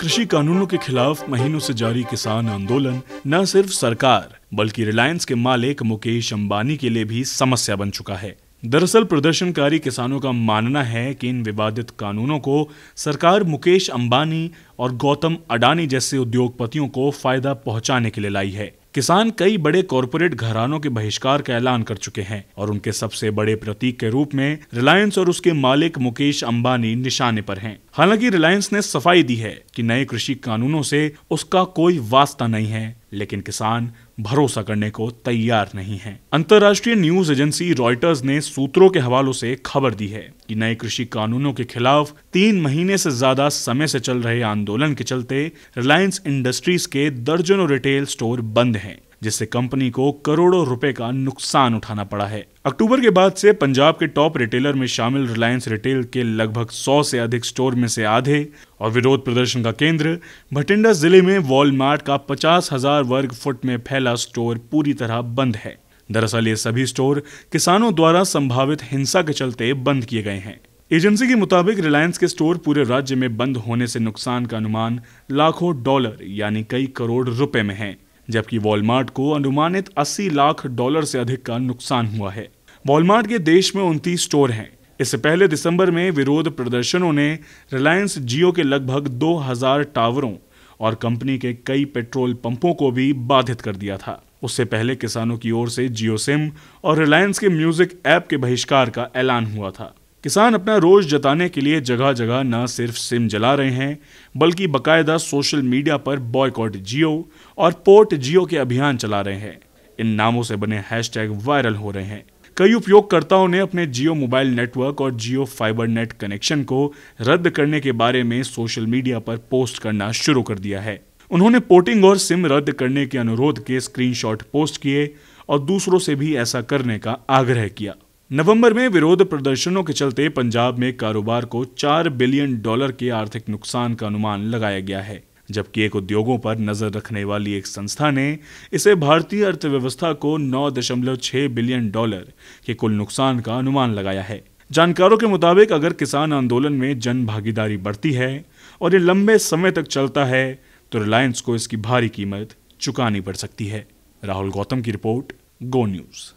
कृषि कानूनों के खिलाफ महीनों से जारी किसान आंदोलन न सिर्फ सरकार बल्कि रिलायंस के मालिक मुकेश अंबानी के लिए भी समस्या बन चुका है दरअसल प्रदर्शनकारी किसानों का मानना है कि इन विवादित कानूनों को सरकार मुकेश अंबानी और गौतम अडानी जैसे उद्योगपतियों को फायदा पहुंचाने के लिए लाई है किसान कई बड़े कॉरपोरेट घरानों के बहिष्कार का ऐलान कर चुके हैं और उनके सबसे बड़े प्रतीक के रूप में रिलायंस और उसके मालिक मुकेश अंबानी निशाने पर हैं। हालांकि रिलायंस ने सफाई दी है कि नए कृषि कानूनों से उसका कोई वास्ता नहीं है लेकिन किसान भरोसा करने को तैयार नहीं है अंतर्राष्ट्रीय न्यूज एजेंसी रॉयटर्स ने सूत्रों के हवालों से खबर दी है कि नए कृषि कानूनों के खिलाफ तीन महीने से ज्यादा समय से चल रहे आंदोलन के चलते रिलायंस इंडस्ट्रीज के दर्जनों रिटेल स्टोर बंद हैं जिससे कंपनी को करोड़ों रुपए का नुकसान उठाना पड़ा है अक्टूबर के बाद से पंजाब के टॉप रिटेलर में शामिल रिलायंस रिटेल के लगभग 100 से अधिक स्टोर में से आधे और विरोध प्रदर्शन का केंद्र भटिंडा जिले में वॉलमार्ट का पचास हजार वर्ग फुट में फैला स्टोर पूरी तरह बंद है दरअसल ये सभी स्टोर किसानों द्वारा संभावित हिंसा के चलते बंद किए गए हैं एजेंसी के मुताबिक रिलायंस के स्टोर पूरे राज्य में बंद होने से नुकसान का अनुमान लाखों डॉलर यानी कई करोड़ रुपए में है जबकि वॉलमार्ट को अनुमानित 80 लाख डॉलर से अधिक का नुकसान हुआ है वॉलमार्ट के देश में उनतीस स्टोर हैं इससे पहले दिसंबर में विरोध प्रदर्शनों ने रिलायंस जियो के लगभग 2000 टावरों और कंपनी के कई पेट्रोल पंपों को भी बाधित कर दिया था उससे पहले किसानों की ओर से जियो सिम और रिलायंस के म्यूजिक ऐप के बहिष्कार का ऐलान हुआ था किसान अपना रोष जताने के लिए जगह जगह न सिर्फ सिम जला रहे हैं बल्कि बकायदा सोशल मीडिया पर बॉयकॉट जियो और पोर्ट जियो के अभियान चला रहे हैं इन नामों से बने हैशटैग वायरल हो रहे हैं कई उपयोगकर्ताओं ने अपने जियो मोबाइल नेटवर्क और जियो फाइबर नेट कनेक्शन को रद्द करने के बारे में सोशल मीडिया पर पोस्ट करना शुरू कर दिया है उन्होंने पोर्टिंग और सिम रद्द करने के अनुरोध के स्क्रीनशॉट पोस्ट किए और दूसरों से भी ऐसा करने का आग्रह किया नवंबर में विरोध प्रदर्शनों के चलते पंजाब में कारोबार को चार बिलियन डॉलर के आर्थिक नुकसान का अनुमान लगाया गया है जबकि एक उद्योगों पर नजर रखने वाली एक संस्था ने इसे भारतीय अर्थव्यवस्था को 9.6 बिलियन डॉलर के कुल नुकसान का अनुमान लगाया है जानकारों के मुताबिक अगर किसान आंदोलन में जन भागीदारी बढ़ती है और ये लंबे समय तक चलता है तो रिलायंस को इसकी भारी कीमत चुकानी पड़ सकती है राहुल गौतम की रिपोर्ट गो न्यूज़